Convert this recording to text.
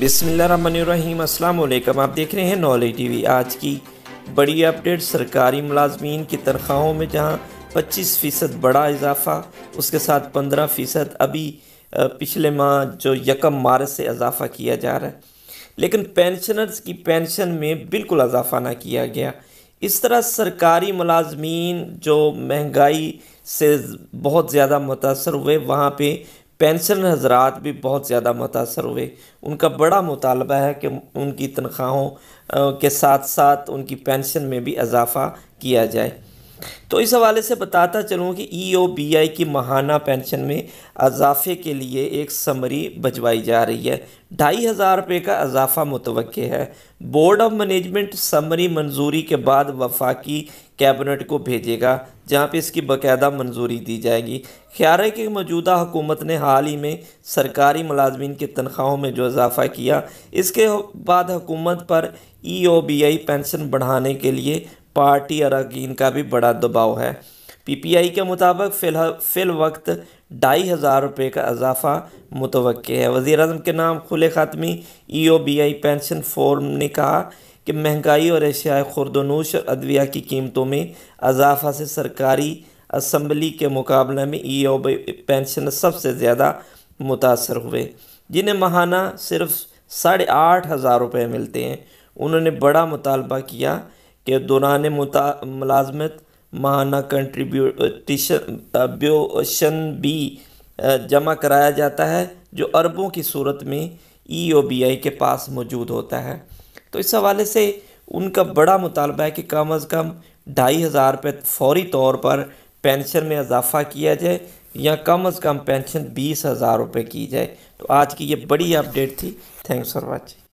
बिसमीम अल्लाम आप देख रहे हैं नॉलेज टीवी आज की बड़ी अपडेट सरकारी मुलाजमीन की तनख्वाहों में जहाँ पच्चीस फ़ीसद बड़ा इजाफ़ा उसके साथ पंद्रह फ़ीसद अभी पिछले माह जो यकम मार्च से इजाफ़ा किया जा रहा है लेकिन पेंशनर्स की पेंशन में बिल्कुल इजाफ़ा ना किया गया इस तरह सरकारी मुलाजमीन जो महंगाई से बहुत ज़्यादा मुतासर हुए वहाँ पे पेंशन हजरात भी बहुत ज़्यादा मुतासर हुए उनका बड़ा मुतालबा है कि उनकी तनख्वाहों के साथ साथ उनकी पेंशन में भी इजाफ़ा किया जाए तो इस हवाले से बताता चलूँ कि ई ओ बी आई की माहाना पेंशन में अजाफे के लिए एक समरी भजवाई जा रही है ढाई हज़ार रुपये का अजाफा मुतव है बोर्ड ऑफ मैनेजमेंट समरी मंजूरी के बाद वफाकी कैबिनेट को भेजेगा जहाँ पे इसकी बाकायदा मंजूरी दी जाएगी ख्याल है कि मौजूदा हुकूमत ने हाल ही में सरकारी मुलाजमन की तनख्वाहों में जो इजाफ़ा किया इसके बाद हुकूमत पर ई ओ बी आई पेंशन बढ़ाने के लिए पार्टी अरकान का भी बड़ा दबाव है पी पी आई के मुताबिक फिलहाल फिल वक्त ढाई हज़ार रुपये का अजाफ़ा मुतव है वज़ी अजम के नाम खुले खातमी E O B I pension forum ने कहा कि महंगाई और एशियाई ख़ुरदनोश और अदविया की कीमतों में अजाफा से सरकारी असम्बली के मुकाबले में ई ओ बी पेंशन सबसे ज़्यादा मुतासर हुए जिन्हें माहाना सिर्फ साढ़े आठ हज़ार रुपये मिलते हैं उन्होंने बड़ा मुतालबा किया के दौरान मुलाजमत माहाना कंट्रीब्यूटिशन भी जमा कराया जाता है जो अरबों की सूरत में ई ओ बी आई के पास मौजूद होता है तो इस हवाले से उनका बड़ा मुतालबा है कि कम अज़ कम ढाई हज़ार रुपये फौरी तौर पर पेंशन में इजाफ़ा किया जाए या कम अज़ कम पेंशन बीस हज़ार रुपये की जाए तो आज की ये बड़ी अपडेट थी थैंक्स फॉर वॉचिंग